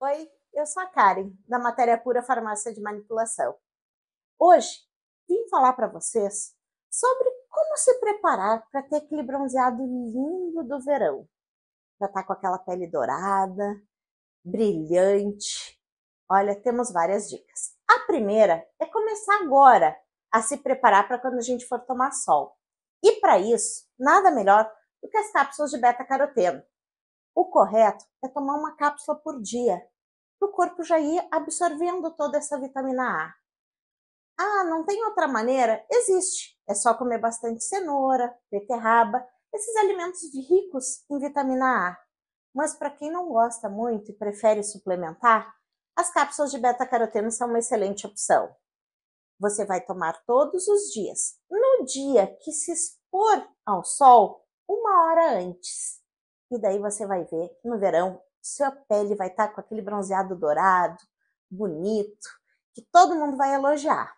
Oi, eu sou a Karen, da Matéria Pura Farmácia de Manipulação. Hoje vim falar para vocês sobre como se preparar para ter aquele bronzeado lindo do verão. Já tá com aquela pele dourada, brilhante. Olha, temos várias dicas. A primeira é começar agora a se preparar para quando a gente for tomar sol. E para isso, nada melhor do que as cápsulas de beta-caroteno. O correto é tomar uma cápsula por dia, para o corpo já ir absorvendo toda essa vitamina A. Ah, não tem outra maneira? Existe. É só comer bastante cenoura, beterraba, esses alimentos ricos em vitamina A. Mas para quem não gosta muito e prefere suplementar, as cápsulas de beta-caroteno são uma excelente opção. Você vai tomar todos os dias, no dia que se expor ao sol, uma hora antes. E daí você vai ver que no verão sua pele vai estar tá com aquele bronzeado dourado, bonito, que todo mundo vai elogiar.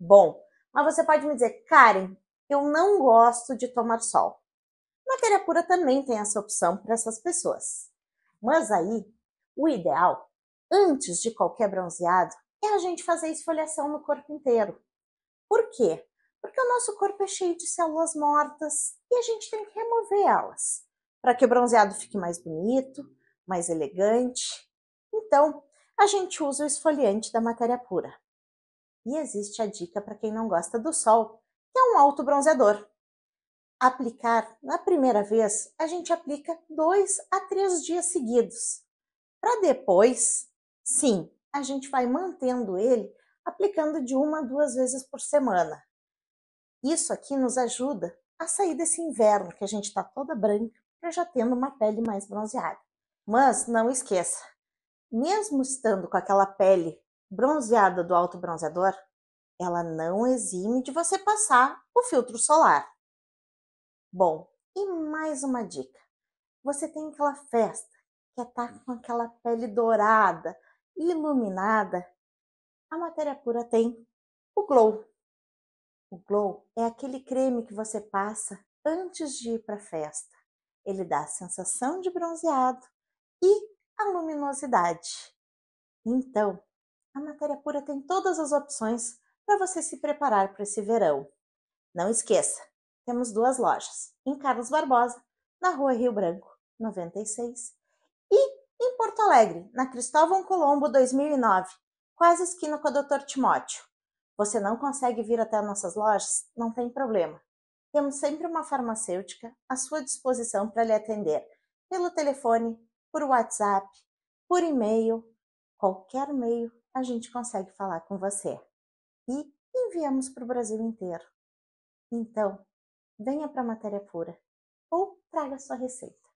Bom, mas você pode me dizer, Karen, eu não gosto de tomar sol. Matéria pura também tem essa opção para essas pessoas. Mas aí, o ideal, antes de qualquer bronzeado, é a gente fazer esfoliação no corpo inteiro. Por quê? Porque o nosso corpo é cheio de células mortas e a gente tem que remover elas para que o bronzeado fique mais bonito, mais elegante. Então, a gente usa o esfoliante da matéria pura. E existe a dica para quem não gosta do sol, que é um alto bronzeador. Aplicar na primeira vez, a gente aplica dois a três dias seguidos. Para depois, sim, a gente vai mantendo ele aplicando de uma a duas vezes por semana. Isso aqui nos ajuda a sair desse inverno que a gente está toda branca, para já tendo uma pele mais bronzeada. Mas não esqueça, mesmo estando com aquela pele bronzeada do alto bronzeador, ela não exime de você passar o filtro solar. Bom, e mais uma dica. Você tem aquela festa que está é com aquela pele dourada, iluminada. A matéria-pura tem o glow. O glow é aquele creme que você passa antes de ir para a festa. Ele dá a sensação de bronzeado e a luminosidade. Então, a matéria pura tem todas as opções para você se preparar para esse verão. Não esqueça, temos duas lojas, em Carlos Barbosa, na Rua Rio Branco, 96, e em Porto Alegre, na Cristóvão Colombo 2009, quase esquina com o Dr. Timóteo. Você não consegue vir até nossas lojas? Não tem problema. Temos sempre uma farmacêutica à sua disposição para lhe atender pelo telefone, por WhatsApp, por e-mail, qualquer meio a gente consegue falar com você. E enviamos para o Brasil inteiro. Então, venha para a matéria pura ou traga sua receita.